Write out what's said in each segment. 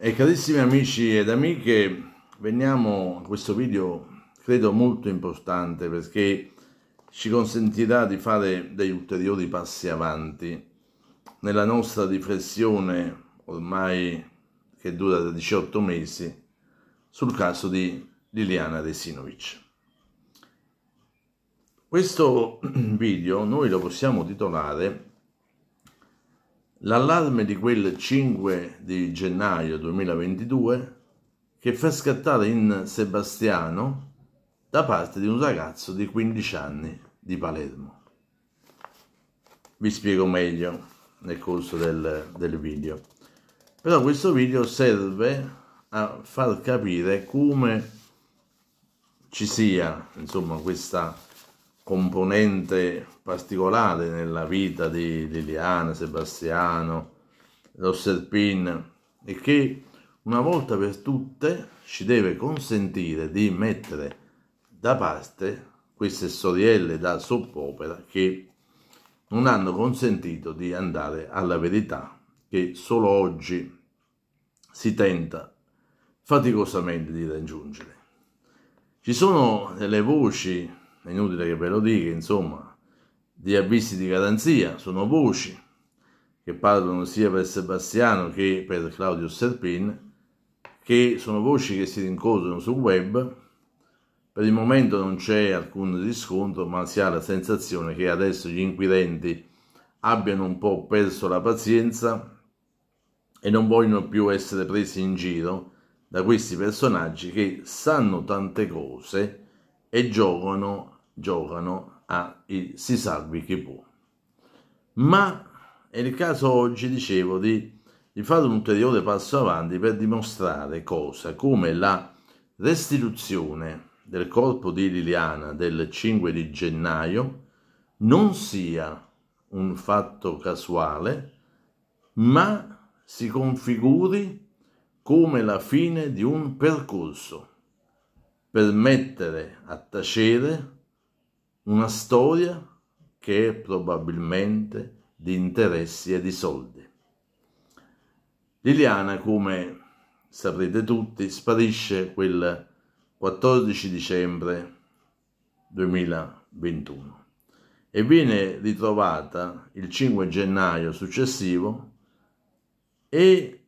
E carissimi amici ed amiche, veniamo a questo video, credo molto importante, perché ci consentirà di fare degli ulteriori passi avanti nella nostra riflessione ormai che dura da 18 mesi sul caso di Liliana Resinovic. Questo video noi lo possiamo titolare l'allarme di quel 5 di gennaio 2022 che fa scattare in Sebastiano da parte di un ragazzo di 15 anni di Palermo. Vi spiego meglio nel corso del, del video. Però questo video serve a far capire come ci sia, insomma, questa componente particolare nella vita di Liliana, Sebastiano, Rosserpin e che una volta per tutte ci deve consentire di mettere da parte queste storielle da soppopera che non hanno consentito di andare alla verità che solo oggi si tenta faticosamente di raggiungere. Ci sono delle voci è inutile che ve lo dica, insomma, di avvisi di garanzia, sono voci che parlano sia per Sebastiano che per Claudio Serpin, che sono voci che si rincorrono sul web, per il momento non c'è alcun riscontro, ma si ha la sensazione che adesso gli inquirenti abbiano un po' perso la pazienza e non vogliono più essere presi in giro da questi personaggi che sanno tante cose, e giocano, giocano a Si salvi chi può. Ma è il caso oggi, dicevo, di, di fare un ulteriore passo avanti per dimostrare cosa, come la restituzione del corpo di Liliana del 5 di gennaio non sia un fatto casuale, ma si configuri come la fine di un percorso per mettere a tacere una storia che è probabilmente di interessi e di soldi. Liliana, come saprete tutti, sparisce quel 14 dicembre 2021 e viene ritrovata il 5 gennaio successivo e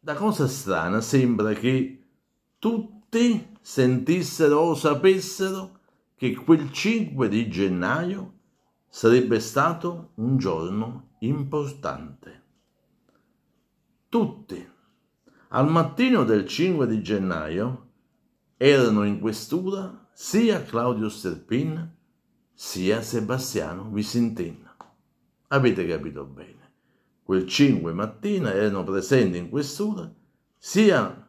la cosa strana sembra che tutti tutti sentissero o sapessero che quel 5 di gennaio sarebbe stato un giorno importante. Tutti. Al mattino del 5 di gennaio erano in questura sia Claudio Serpin sia Sebastiano Visentin. Avete capito bene. Quel 5 mattina erano presenti in questura sia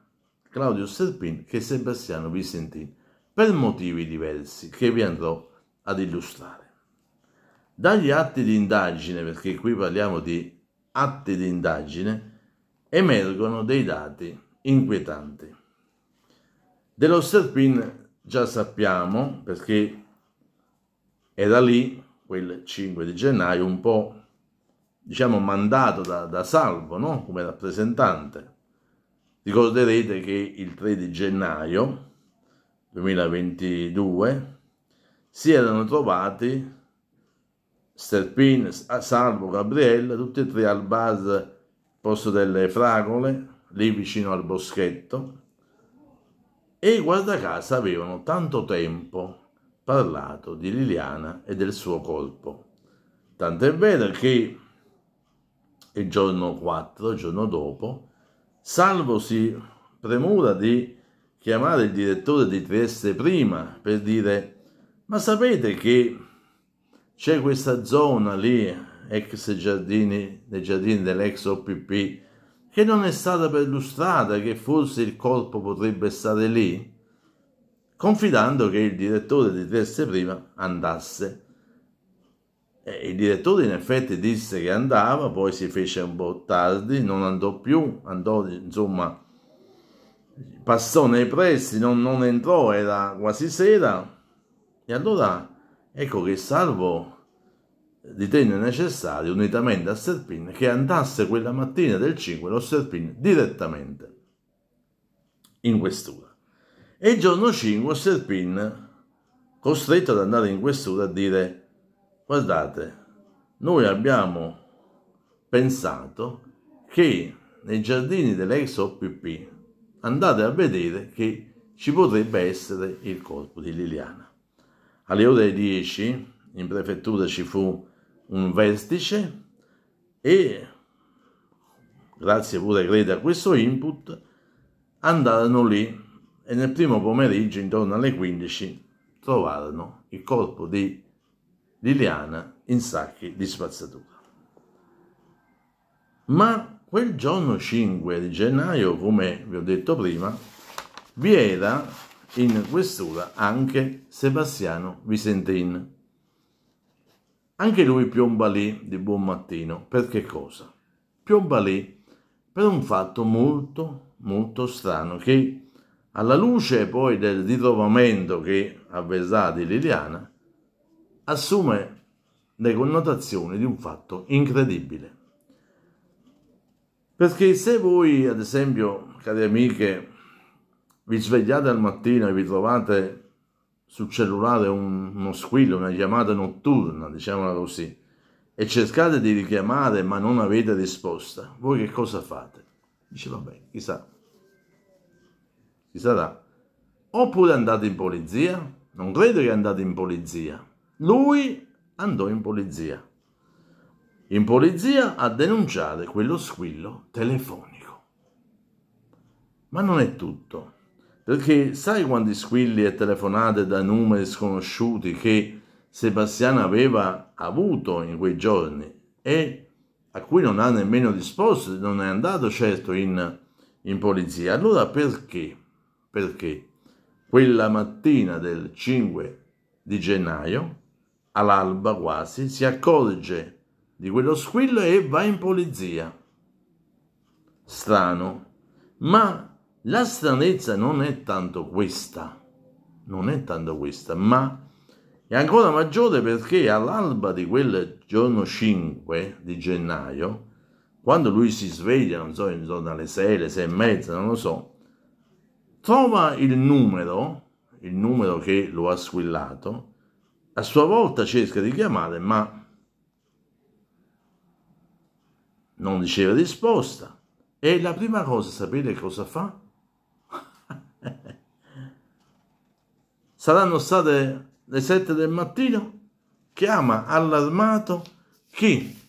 Claudio Serpin che Sebastiano Visentin, per motivi diversi che vi andrò ad illustrare. Dagli atti di indagine, perché qui parliamo di atti di indagine, emergono dei dati inquietanti. Dello Serpin già sappiamo perché era lì quel 5 di gennaio un po' diciamo mandato da, da Salvo no? come rappresentante Ricorderete che il 3 di gennaio 2022 si erano trovati Sterpin, Salvo, Gabriella, tutti e tre al bar Posto delle Fragole, lì vicino al boschetto, e guarda casa avevano tanto tempo parlato di Liliana e del suo corpo. è vero che il giorno 4, il giorno dopo, Salvo si premura di chiamare il direttore di Trieste prima per dire ma sapete che c'è questa zona lì, ex giardini, dei giardini dell'ex OPP, che non è stata perlustrata, che forse il corpo potrebbe stare lì? Confidando che il direttore di Trieste prima andasse eh, il direttore in effetti disse che andava, poi si fece un po' tardi, non andò più, andò insomma, passò nei pressi, non, non entrò, era quasi sera. E allora ecco che Salvo ritenne necessario, unitamente a Serpin, che andasse quella mattina del 5 lo Serpin direttamente in questura. E il giorno 5 Serpin, costretto ad andare in questura, a dire Guardate, noi abbiamo pensato che nei giardini dell'ex OPP andate a vedere che ci potrebbe essere il corpo di Liliana. Alle ore 10 in prefettura ci fu un vertice e grazie pure Greta a questo input andarono lì e nel primo pomeriggio intorno alle 15 trovarono il corpo di Liliana Liliana in sacchi di spazzatura. Ma quel giorno 5 di gennaio, come vi ho detto prima, vi era in questura anche Sebastiano Visentin. Anche lui piomba lì di buon mattino. Per che cosa? Piomba lì per un fatto molto, molto strano che alla luce poi del ritrovamento che avverrà di Liliana, assume le connotazioni di un fatto incredibile. Perché se voi, ad esempio, cari amiche, vi svegliate al mattino e vi trovate sul cellulare un, uno squillo, una chiamata notturna, diciamola così, e cercate di richiamare ma non avete risposta, voi che cosa fate? Dice, vabbè, chissà, chi sarà. Oppure andate in polizia? Non credo che andate in polizia lui andò in polizia. In polizia a denunciare quello squillo telefonico. Ma non è tutto, perché sai quanti squilli e telefonate da numeri sconosciuti che Sebastiano aveva avuto in quei giorni e a cui non ha nemmeno risposto, non è andato certo in, in polizia. Allora perché? Perché quella mattina del 5 di gennaio all'alba quasi, si accorge di quello squillo e va in polizia. Strano, ma la stranezza non è tanto questa, non è tanto questa, ma è ancora maggiore perché all'alba di quel giorno 5 di gennaio, quando lui si sveglia, non so, intorno alle 6, alle 6 e mezza, non lo so, trova il numero, il numero che lo ha squillato, a sua volta cerca di chiamare ma non riceve risposta. E la prima cosa, sapete cosa fa? Saranno state le sette del mattino, chiama allarmato chi?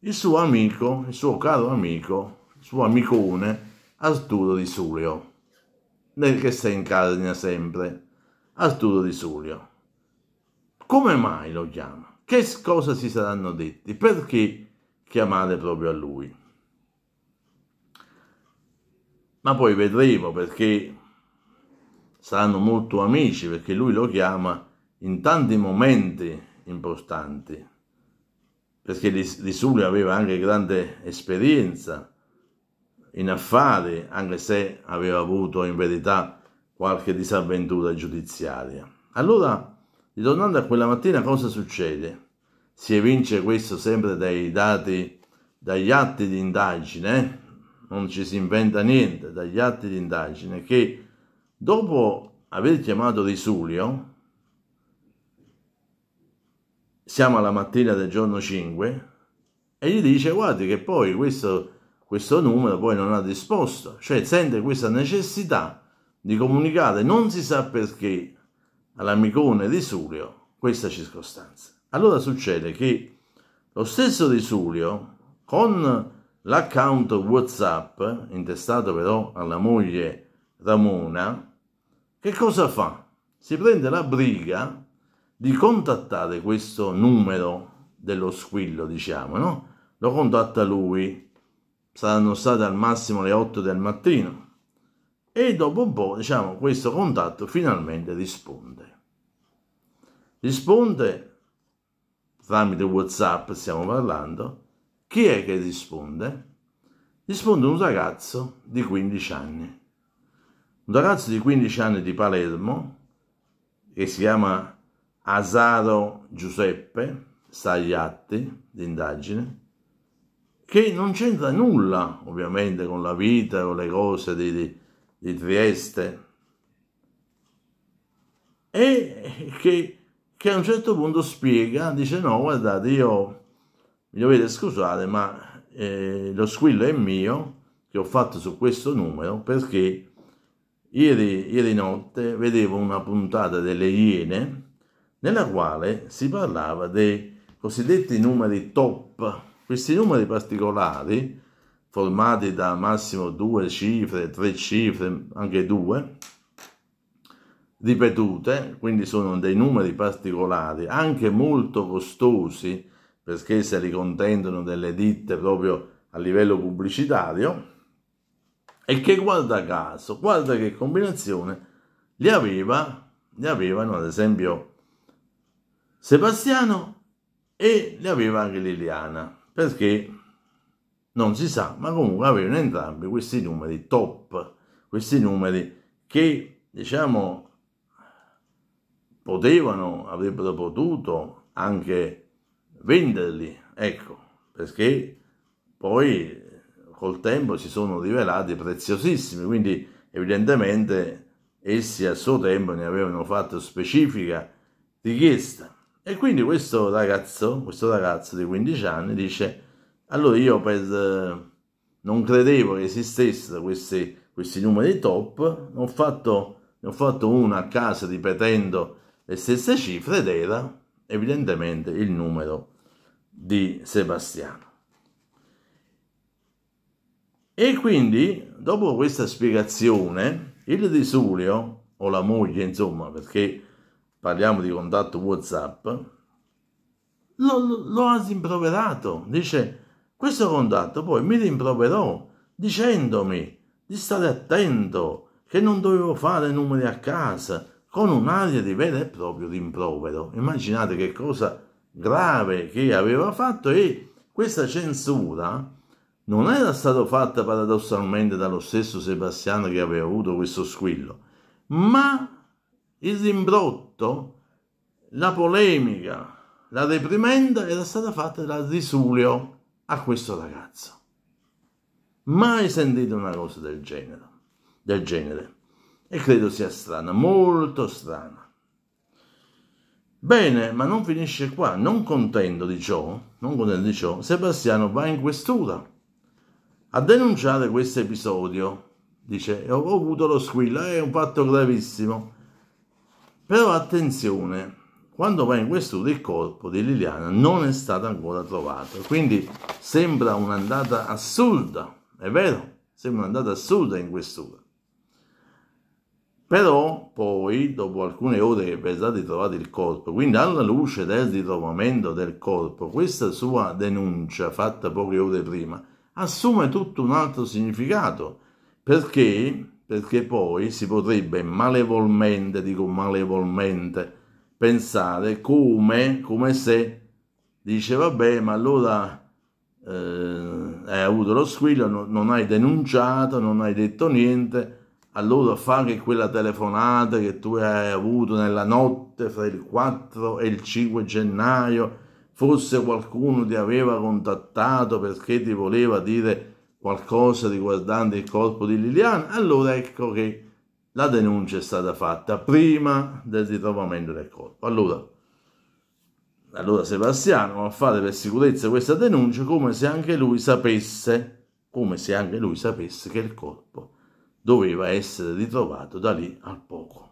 Il suo amico, il suo caro amico, il suo amicone Arturo Di Sulio, nel che sta in carne sempre, Arturo Di Sulio come mai lo chiama? Che cosa si saranno detti? Perché chiamare proprio a lui? Ma poi vedremo perché saranno molto amici, perché lui lo chiama in tanti momenti importanti, perché di Sulio aveva anche grande esperienza in affari, anche se aveva avuto in verità qualche disavventura giudiziaria. Allora Ritornando a quella mattina cosa succede? Si evince questo sempre dai dati, dagli atti di indagine, eh? non ci si inventa niente, dagli atti di indagine, che dopo aver chiamato Risulio, siamo alla mattina del giorno 5, e gli dice guardi che poi questo, questo numero poi non ha risposto, cioè sente questa necessità di comunicare, non si sa perché, all'amicone di Sulio questa circostanza. Allora succede che lo stesso di Sulio, con l'account WhatsApp, intestato però alla moglie Ramona, che cosa fa? Si prende la briga di contattare questo numero dello squillo, diciamo, no? Lo contatta lui. Saranno state al massimo le 8 del mattino e dopo un po', diciamo, questo contatto finalmente risponde. Risponde tramite WhatsApp, stiamo parlando. Chi è che risponde? Risponde un ragazzo di 15 anni. Un ragazzo di 15 anni di Palermo che si chiama Asaro Giuseppe, sta atti d'indagine, che non c'entra nulla ovviamente con la vita o le cose di, di di Trieste e che, che, a un certo punto spiega, dice no guardate io mi dovete scusare ma eh, lo squillo è mio che ho fatto su questo numero perché ieri, ieri notte vedevo una puntata delle Iene nella quale si parlava dei cosiddetti numeri top, questi numeri particolari formati da massimo due cifre, tre cifre, anche due, ripetute, quindi sono dei numeri particolari, anche molto costosi, perché se li contendono delle ditte proprio a livello pubblicitario, e che guarda caso, guarda che combinazione, li, aveva, li avevano ad esempio Sebastiano e li aveva anche Liliana, perché non si sa, ma comunque avevano entrambi questi numeri top, questi numeri che diciamo potevano, avrebbero potuto anche venderli, ecco, perché poi col tempo si sono rivelati preziosissimi, quindi evidentemente essi a suo tempo ne avevano fatto specifica richiesta. E quindi questo ragazzo, questo ragazzo di 15 anni dice allora io per... Eh, non credevo che esistessero questi, questi numeri top, ho fatto, ne ho fatto uno a casa ripetendo le stesse cifre ed era evidentemente il numero di Sebastiano. E quindi, dopo questa spiegazione, il Risulio, o la moglie, insomma, perché parliamo di contatto WhatsApp, lo, lo ha rimproverato. Dice, questo contatto poi mi rimproverò dicendomi di stare attento che non dovevo fare numeri a casa con un'aria di vero e proprio rimprovero. Immaginate che cosa grave che aveva fatto e questa censura non era stata fatta paradossalmente dallo stesso Sebastiano che aveva avuto questo squillo, ma il rimbrotto, la polemica, la reprimenda era stata fatta da Risulio a questo ragazzo. Mai sentito una cosa del genere, del genere. E credo sia strana, molto strana. Bene, ma non finisce qua. Non contento di ciò, non contento di ciò, Sebastiano va in questura a denunciare questo episodio. Dice, ho avuto lo squillo, è un fatto gravissimo. Però attenzione, quando va in questura il corpo di Liliana non è stato ancora trovato. Quindi sembra un'andata assurda, è vero? Sembra un'andata assurda in questura. Però poi, dopo alcune ore che è stato ritrovato il corpo, quindi alla luce del ritrovamento del corpo, questa sua denuncia fatta poche ore prima assume tutto un altro significato. Perché? Perché poi si potrebbe malevolmente, dico malevolmente, pensare come, come se dice vabbè ma allora eh, hai avuto lo squillo, no, non hai denunciato, non hai detto niente, allora fa che quella telefonata che tu hai avuto nella notte fra il 4 e il 5 gennaio, forse qualcuno ti aveva contattato perché ti voleva dire qualcosa riguardante il corpo di Liliana, allora ecco che la denuncia è stata fatta prima del ritrovamento del corpo. Allora, allora Sebastiano va a fare per sicurezza questa denuncia come se anche lui sapesse, come se anche lui sapesse che il corpo doveva essere ritrovato da lì al poco.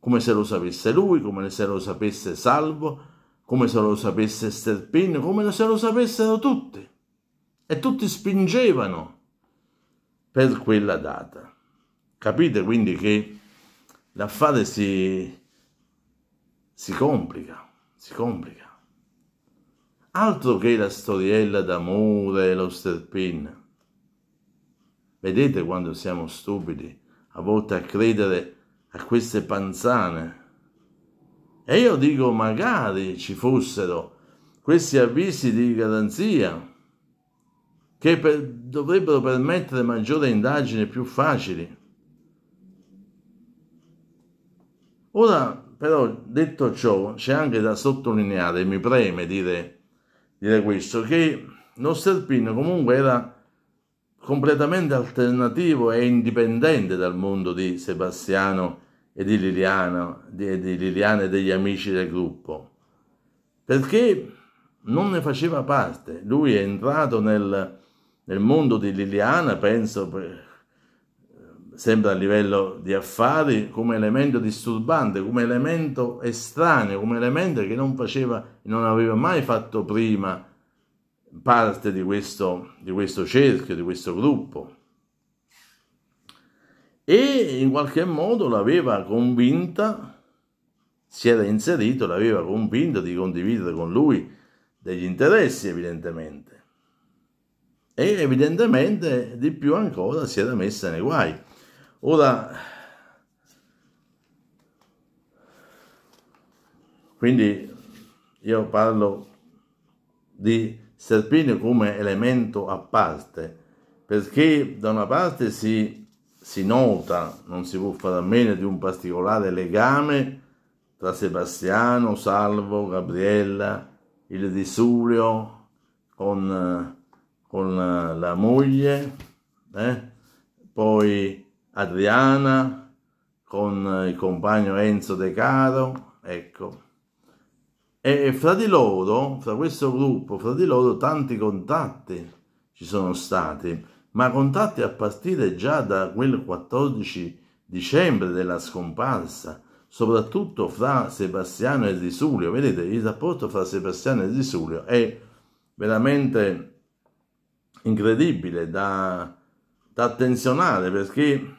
Come se lo sapesse lui, come se lo sapesse Salvo, come se lo sapesse Sterpino, come se lo sapessero tutti. E tutti spingevano per quella data. Capite quindi che l'affare si, si complica, si complica. Altro che la storiella d'amore e lo sterpin. Vedete quando siamo stupidi, a volte a credere a queste panzane. E io dico, magari ci fossero questi avvisi di garanzia che per, dovrebbero permettere maggiori indagini più facili. Ora, però, detto ciò, c'è anche da sottolineare, mi preme dire, dire questo, che lo Serpino comunque era completamente alternativo e indipendente dal mondo di Sebastiano e di Liliana, di, di Liliana e degli amici del gruppo, perché non ne faceva parte. Lui è entrato nel, nel mondo di Liliana, penso sempre a livello di affari, come elemento disturbante, come elemento estraneo, come elemento che non faceva, non aveva mai fatto prima parte di questo, di questo cerchio, di questo gruppo. E in qualche modo l'aveva convinta, si era inserito, l'aveva convinta di condividere con lui degli interessi evidentemente. E evidentemente di più ancora si era messa nei guai Ora, quindi io parlo di Serpino come elemento a parte, perché da una parte si, si nota, non si può fare a meno di un particolare legame tra Sebastiano, Salvo, Gabriella, il Disurio con, con la moglie, eh? poi Adriana con il compagno Enzo De Caro, ecco. E fra di loro, fra questo gruppo, fra di loro tanti contatti ci sono stati, ma contatti a partire già da quel 14 dicembre della scomparsa, soprattutto fra Sebastiano e Risulio. Vedete, il rapporto fra Sebastiano e Risulio è veramente incredibile da, da attenzionare perché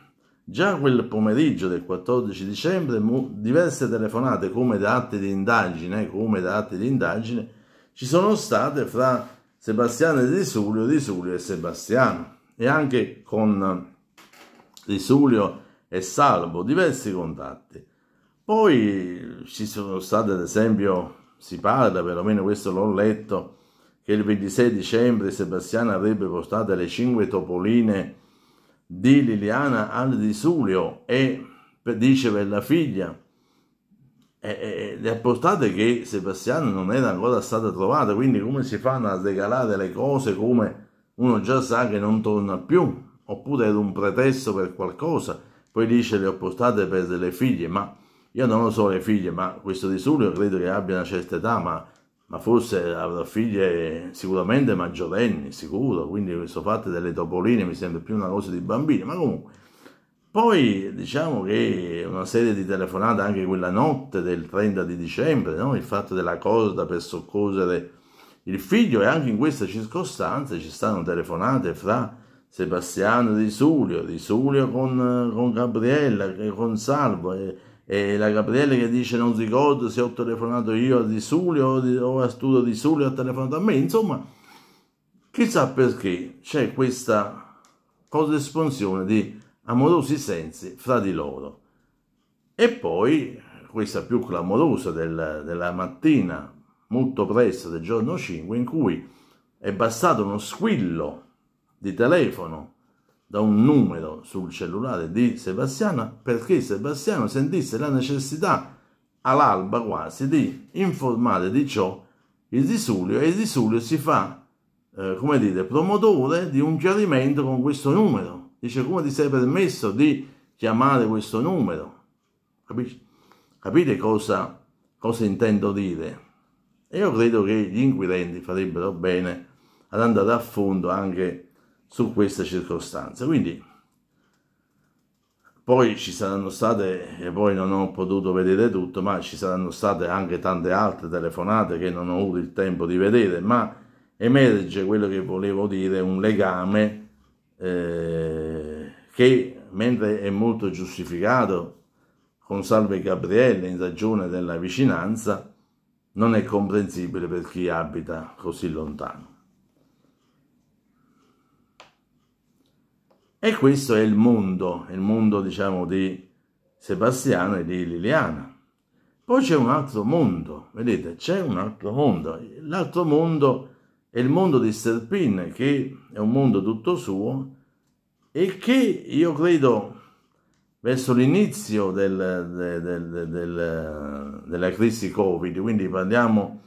Già quel pomeriggio del 14 dicembre diverse telefonate come da atti di indagine, come da atti di indagine, ci sono state fra Sebastiano e Risulio, Risulio e Sebastiano e anche con Risulio e Salvo diversi contatti. Poi ci sono state ad esempio, si parla, perlomeno questo l'ho letto, che il 26 dicembre Sebastiano avrebbe portato le cinque topoline di Liliana al Disulio e dice per la figlia e, le appostate che Sebastiano non era ancora stata trovata quindi come si fanno a regalare le cose come uno già sa che non torna più oppure era un pretesto per qualcosa poi dice le appostate per le figlie ma io non lo so le figlie ma questo Disulio credo che abbia una certa età ma ma forse avrà figlie sicuramente maggiorenni, sicuro, quindi questo fatto delle topoline mi sembra più una cosa di bambini, ma comunque. Poi diciamo che una serie di telefonate anche quella notte del 30 di dicembre, no? il fatto della corda per soccorrere il figlio e anche in queste circostanze ci stanno telefonate fra Sebastiano Risulio, Risulio con, con Gabriella, con Salvo. E, e la Gabriele che dice non si ricordo se ho telefonato io a Di Sulio o, di, o a Studio Di Sulio ha telefonato a me, insomma, chissà perché c'è questa corrisponsione di amorosi sensi fra di loro. E poi questa più clamorosa del, della mattina, molto presto del giorno 5, in cui è bastato uno squillo di telefono da un numero sul cellulare di Sebastiano perché Sebastiano sentisse la necessità all'alba quasi di informare di ciò il Disulio e il Disulio si fa, eh, come dire, promotore di un chiarimento con questo numero. Dice come ti sei permesso di chiamare questo numero? Capisci? Capite cosa, cosa intendo dire? E io credo che gli inquirenti farebbero bene ad andare a fondo anche su questa circostanza. Quindi poi ci saranno state, e poi non ho potuto vedere tutto, ma ci saranno state anche tante altre telefonate che non ho avuto il tempo di vedere, ma emerge quello che volevo dire, un legame eh, che mentre è molto giustificato con Salve Gabriele in ragione della vicinanza, non è comprensibile per chi abita così lontano. E questo è il mondo, il mondo diciamo di Sebastiano e di Liliana. Poi c'è un altro mondo, vedete, c'è un altro mondo. L'altro mondo è il mondo di Serpin, che è un mondo tutto suo e che io credo verso l'inizio del, del, del, della crisi Covid, quindi parliamo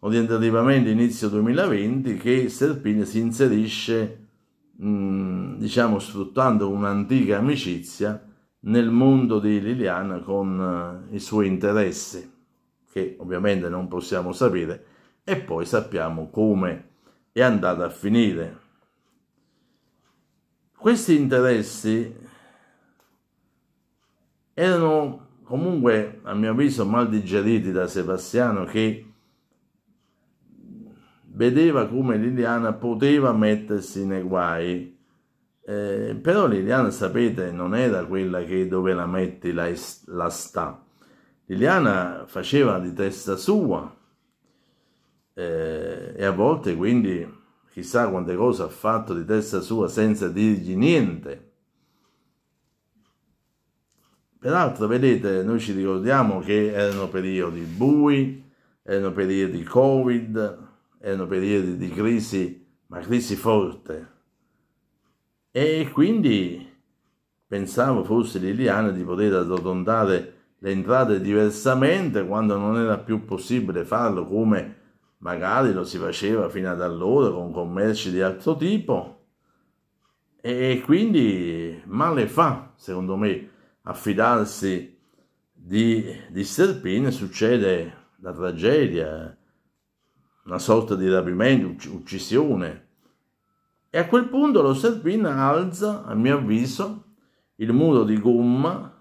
orientativamente inizio 2020, che Serpin si inserisce Mm, diciamo sfruttando un'antica amicizia nel mondo di Liliana con eh, i suoi interessi, che ovviamente non possiamo sapere, e poi sappiamo come è andata a finire. Questi interessi erano comunque, a mio avviso, mal digeriti da Sebastiano che vedeva come Liliana poteva mettersi nei guai. Eh, però Liliana, sapete, non era quella che dove la metti la, la sta. Liliana faceva di testa sua eh, e a volte quindi chissà quante cose ha fatto di testa sua senza dirgli niente. Peraltro, vedete, noi ci ricordiamo che erano periodi bui, erano periodi covid, erano periodi di crisi, ma crisi forte. E quindi pensavo forse Liliana di poter arrotondare le entrate diversamente quando non era più possibile farlo come magari lo si faceva fino ad allora con commerci di altro tipo e quindi male fa secondo me affidarsi di, di Serpine succede la tragedia una sorta di rapimento, uccisione. E a quel punto lo Serpina alza, a mio avviso, il muro di gomma,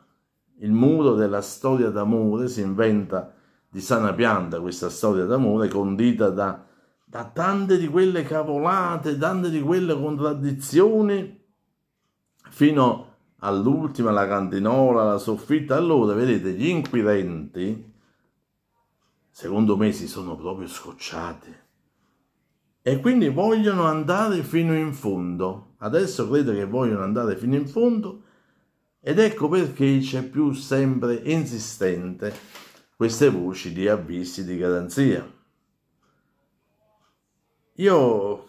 il muro della storia d'amore, si inventa di sana pianta questa storia d'amore condita da, da tante di quelle cavolate, tante di quelle contraddizioni, fino all'ultima, la cantinola, la soffitta. Allora, vedete, gli inquirenti, secondo me si sono proprio scocciate e quindi vogliono andare fino in fondo. Adesso credo che vogliono andare fino in fondo ed ecco perché c'è più sempre insistente queste voci di avvisi di garanzia. Io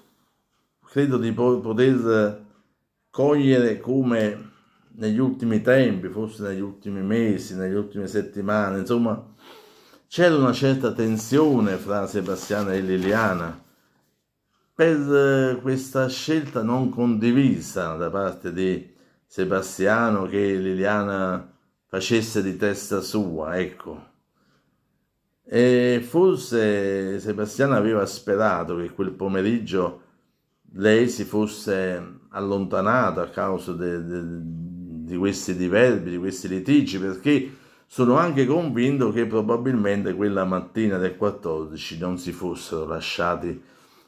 credo di poter cogliere come negli ultimi tempi, forse negli ultimi mesi, negli ultime settimane, insomma, c'era una certa tensione fra Sebastiana e Liliana per eh, questa scelta non condivisa da parte di Sebastiano che Liliana facesse di testa sua, ecco. E forse Sebastiano aveva sperato che quel pomeriggio lei si fosse allontanata a causa di questi diverbi, di questi litigi, perché sono anche convinto che probabilmente quella mattina del 14 non si fossero lasciati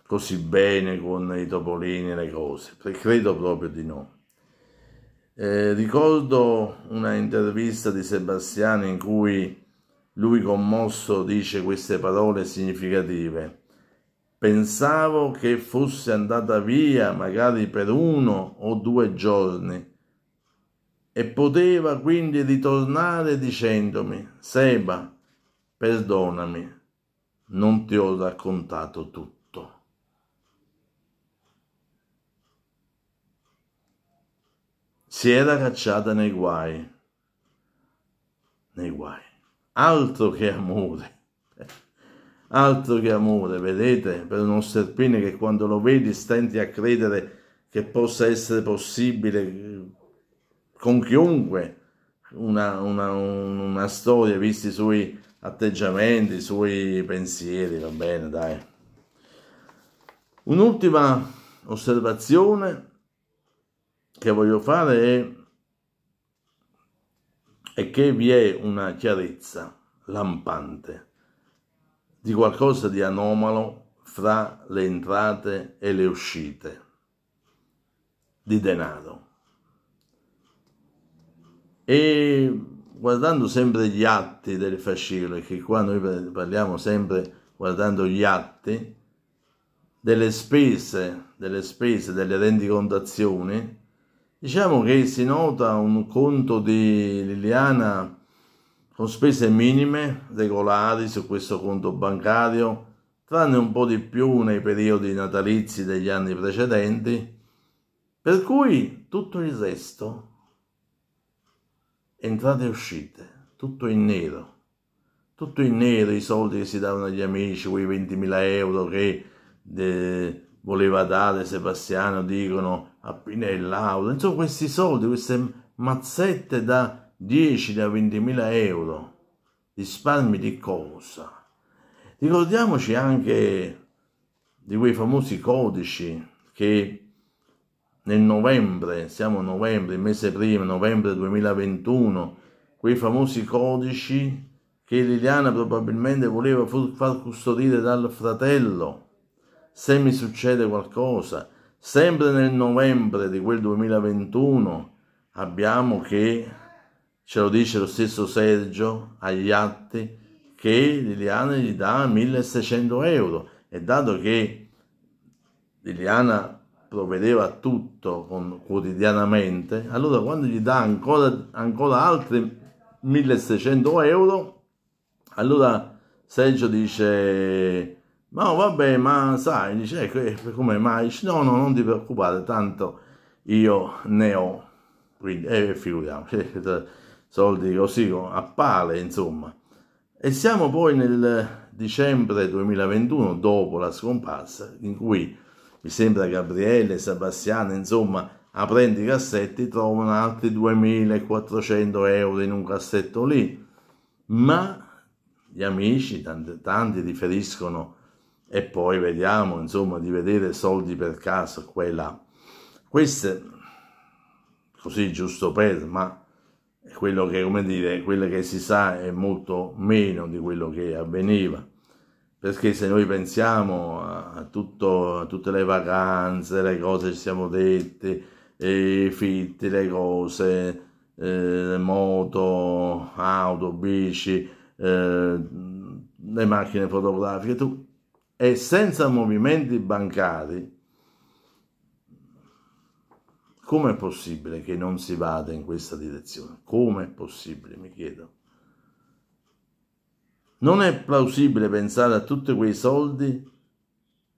così bene con i topolini e le cose, credo proprio di no. Eh, ricordo una intervista di Sebastiano in cui lui commosso dice queste parole significative. Pensavo che fosse andata via magari per uno o due giorni, e poteva quindi ritornare dicendomi, Seba, perdonami, non ti ho raccontato tutto. Si era cacciata nei guai, nei guai. Altro che amore, altro che amore, vedete, per uno sterpine che quando lo vedi stenti a credere che possa essere possibile con chiunque una, una, una storia, visti i suoi atteggiamenti, i suoi pensieri, va bene, dai. Un'ultima osservazione che voglio fare è, è che vi è una chiarezza lampante di qualcosa di anomalo fra le entrate e le uscite di denaro. E guardando sempre gli atti del fascicolo, che qua noi parliamo sempre guardando gli atti, delle spese, delle spese, delle rendicontazioni, diciamo che si nota un conto di Liliana con spese minime, regolari su questo conto bancario, tranne un po' di più nei periodi natalizi degli anni precedenti, per cui tutto il resto entrate e uscite, tutto in nero, tutto in nero i soldi che si davano agli amici, quei 20.000 euro che de, voleva dare Sebastiano, dicono a Pinella, insomma questi soldi, queste mazzette da 10 da 20.000 euro, risparmi di cosa? Ricordiamoci anche di quei famosi codici che nel novembre, siamo a novembre, il mese prima, novembre 2021, quei famosi codici che Liliana probabilmente voleva far custodire dal fratello, se mi succede qualcosa. Sempre nel novembre di quel 2021 abbiamo che, ce lo dice lo stesso Sergio agli atti, che Liliana gli dà 1600 euro e dato che Liliana provvedeva a tutto con, quotidianamente, allora quando gli dà ancora, ancora altri 1600 euro, allora Sergio dice, ma no vabbè, ma sai, dice, ecco, eh, come mai? no, no, non ti preoccupare, tanto io ne ho, quindi, eh, figuriamoci, soldi così a pale, insomma. E siamo poi nel dicembre 2021, dopo la scomparsa, in cui mi sembra Gabriele, Sebastiano, insomma, aprendo i cassetti trovano altri 2400 euro in un cassetto lì. Ma gli amici, tanti, tanti riferiscono e poi vediamo, insomma, di vedere soldi per caso qua e là. Queste, così giusto per, ma quello che, come dire, quello che si sa è molto meno di quello che avveniva perché se noi pensiamo a, tutto, a tutte le vacanze, le cose che ci siamo dette, i fitti, le cose, eh, moto, auto, bici, eh, le macchine fotografiche, tu, e senza movimenti bancari, com'è possibile che non si vada in questa direzione? Com'è possibile, mi chiedo? Non è plausibile pensare a tutti quei soldi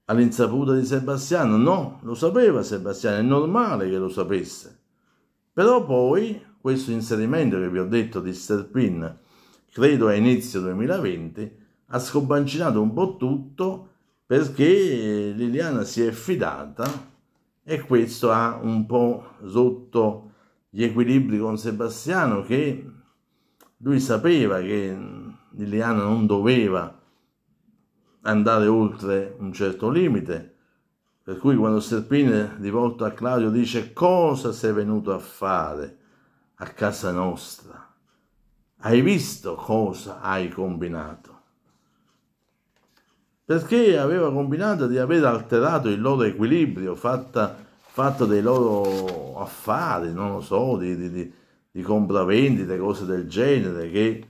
all'insaputa di Sebastiano. No, lo sapeva Sebastiano, è normale che lo sapesse. Però poi questo inserimento che vi ho detto di Sterpin, credo a inizio 2020, ha scompancinato un po' tutto perché Liliana si è fidata e questo ha un po' sotto gli equilibri con Sebastiano che lui sapeva che Liliana non doveva andare oltre un certo limite, per cui quando Serpine rivolto a Claudio dice cosa sei venuto a fare a casa nostra? Hai visto cosa hai combinato? Perché aveva combinato di aver alterato il loro equilibrio, fatta, fatto dei loro affari, non lo so, di, di, di, compravendite, cose del genere, che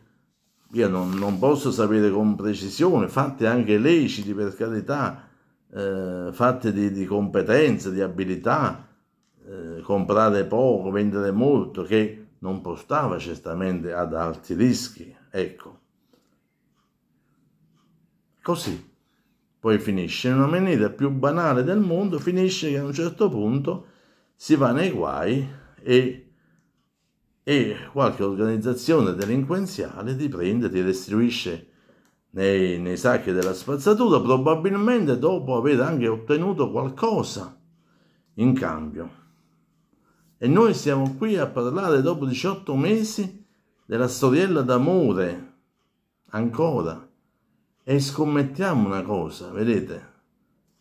io non, non, posso sapere con precisione, fatti anche leciti per carità, eh, fatti di, di competenze, di abilità, eh, comprare poco, vendere molto, che non portava certamente ad alti rischi, ecco. Così, poi finisce in una maniera più banale del mondo, finisce che a un certo punto si va nei guai e e qualche organizzazione delinquenziale ti prende, ti restituisce nei, nei sacchi della spazzatura, probabilmente dopo aver anche ottenuto qualcosa in cambio. E noi siamo qui a parlare dopo 18 mesi della storiella d'amore, ancora. E scommettiamo una cosa, vedete,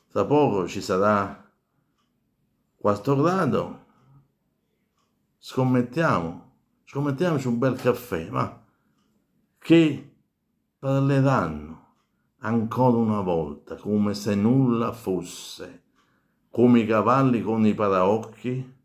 tra poco ci sarà quarto grado, scommettiamo scommettiamoci un bel caffè, ma che parleranno ancora una volta come se nulla fosse, come i cavalli con i paraocchi,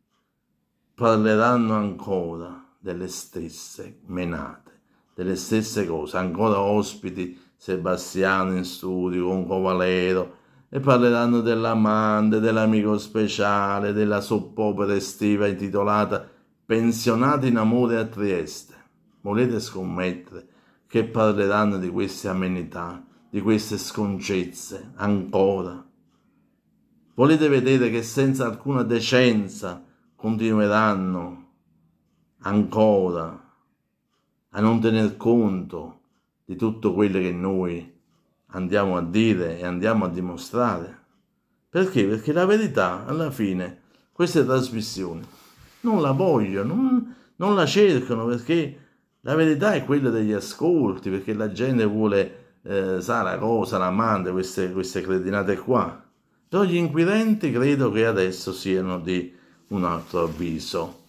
parleranno ancora delle stesse menate, delle stesse cose, ancora ospiti Sebastiano in studio con Covalero e parleranno dell'amante, dell'amico speciale, della soppopera estiva intitolata pensionato in amore a Trieste. Volete scommettere che parleranno di queste amenità, di queste sconcezze, ancora? Volete vedere che senza alcuna decenza continueranno ancora a non tener conto di tutto quello che noi andiamo a dire e andiamo a dimostrare? Perché? Perché la verità alla fine, queste trasmissioni non la vogliono, non, non la cercano perché la verità è quella degli ascolti, perché la gente vuole eh, sa la cosa, l'amante, queste, queste cretinate qua. Però gli inquirenti credo che adesso siano di un altro avviso.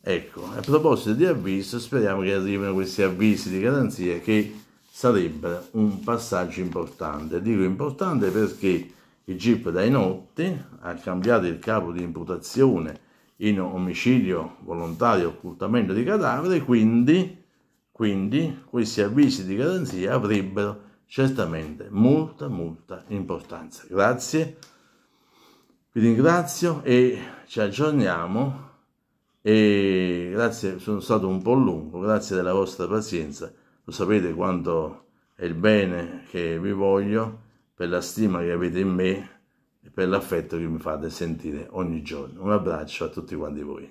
Ecco, a proposito di avviso, speriamo che arrivino questi avvisi di garanzia che sarebbero un passaggio importante. Dico importante perché il GIP dai notti ha cambiato il capo di imputazione in omicidio volontario occultamento di cadavere, quindi, quindi questi avvisi di garanzia avrebbero certamente molta, molta importanza. Grazie, vi ringrazio e ci aggiorniamo e grazie, sono stato un po' lungo, grazie della vostra pazienza, lo sapete quanto è il bene che vi voglio per la stima che avete in me e per l'affetto che mi fate sentire ogni giorno. Un abbraccio a tutti quanti voi.